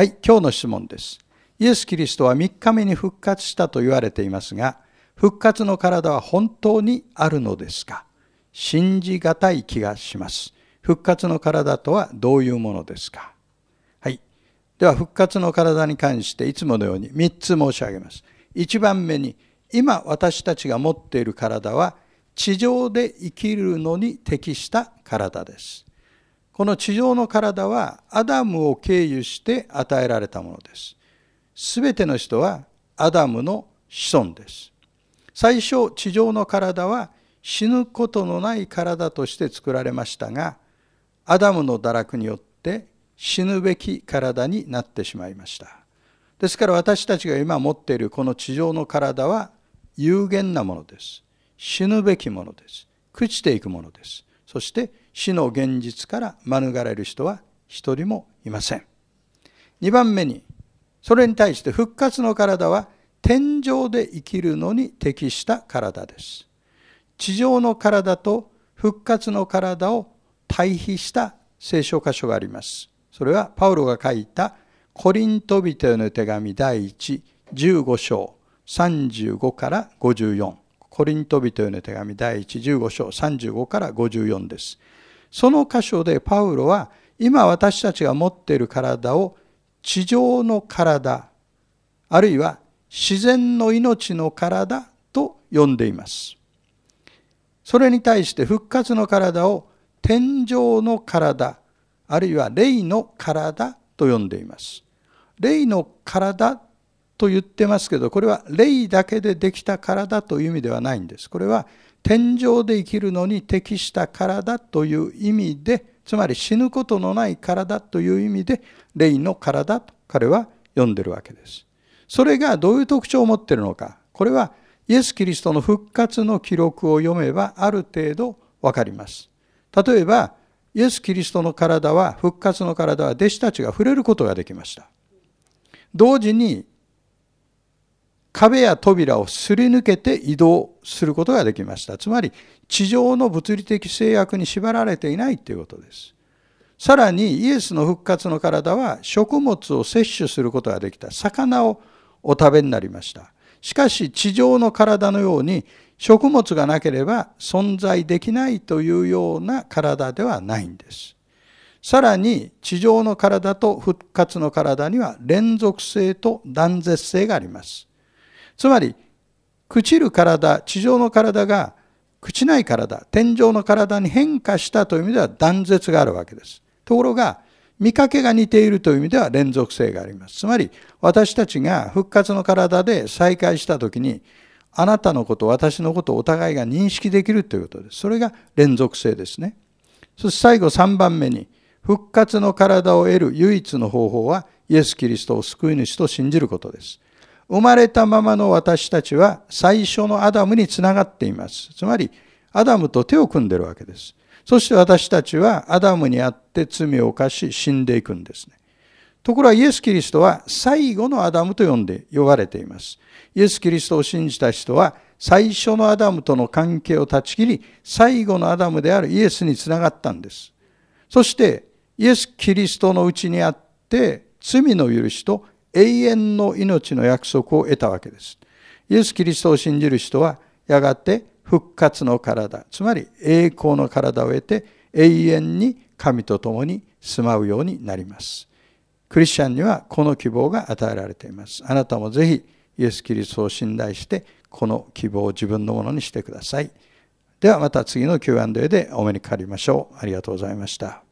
はい、今日の質問です。イエス・キリストは3日目に復活したと言われていますが、復活の体は本当にあるのですか信じがたい気がします。復活の体とはどういうものですかはい。では、復活の体に関していつものように3つ申し上げます。1番目に、今私たちが持っている体は、地上で生きるのに適した体です。この地上の体はアダムを経由して与えられたものです。すべての人はアダムの子孫です。最初、地上の体は死ぬことのない体として作られましたが、アダムの堕落によって死ぬべき体になってしまいました。ですから私たちが今持っているこの地上の体は有限なものです。死ぬべきものです。朽ちていくものです。そして死の現実から免れる人は一人もいません。2番目に、それに対して復活の体は天上で生きるのに適した体です。地上の体と復活の体を対比した聖書箇所があります。それはパウロが書いたコリント人への手紙第1、15章35から54。コリント人への手紙第115章35から54です。その箇所でパウロは今私たちが持っている体を地上の体あるいは自然の命の体と呼んでいます。それに対して復活の体を天上の体あるいは霊の体と呼んでいます。霊の体と言ってますけど、これは霊だけでできた体という意味ではないんです。これは天上で生きるのに適した体という意味で、つまり死ぬことのない体という意味で、霊の体と彼は呼んでるわけです。それがどういう特徴を持ってるのか、これはイエス・キリストの復活の記録を読めばある程度わかります。例えば、イエス・キリストの体は、復活の体は弟子たちが触れることができました。同時に壁や扉をすり抜けて移動することができました。つまり、地上の物理的制約に縛られていないということです。さらに、イエスの復活の体は、食物を摂取することができた魚をお食べになりました。しかし、地上の体のように、食物がなければ存在できないというような体ではないんです。さらに地上の体と復活の体には連続性と断絶性があります。つまり朽ちる体地上の体が朽ちない体天上の体に変化したという意味では断絶があるわけですところが見かけが似ているという意味では連続性がありますつまり私たちが復活の体で再会した時にあなたのこと私のことお互いが認識できるということですそれが連続性ですねそして最後3番目に復活の体を得る唯一の方法はイエス・キリストを救い主と信じることです生まれたままの私たちは最初のアダムにつながっています。つまり、アダムと手を組んでるわけです。そして私たちはアダムにあって罪を犯し死んでいくんですね。ところがイエス・キリストは最後のアダムと呼んで、呼ばれています。イエス・キリストを信じた人は最初のアダムとの関係を断ち切り、最後のアダムであるイエスにつながったんです。そしてイエス・キリストのうちにあって罪の許しと永遠の命の約束を得たわけです。イエス・キリストを信じる人はやがて復活の体つまり栄光の体を得て永遠に神と共に住まうようになります。クリスチャンにはこの希望が与えられています。あなたもぜひイエス・キリストを信頼してこの希望を自分のものにしてください。ではまた次の Q&A でお目にかかりましょう。ありがとうございました。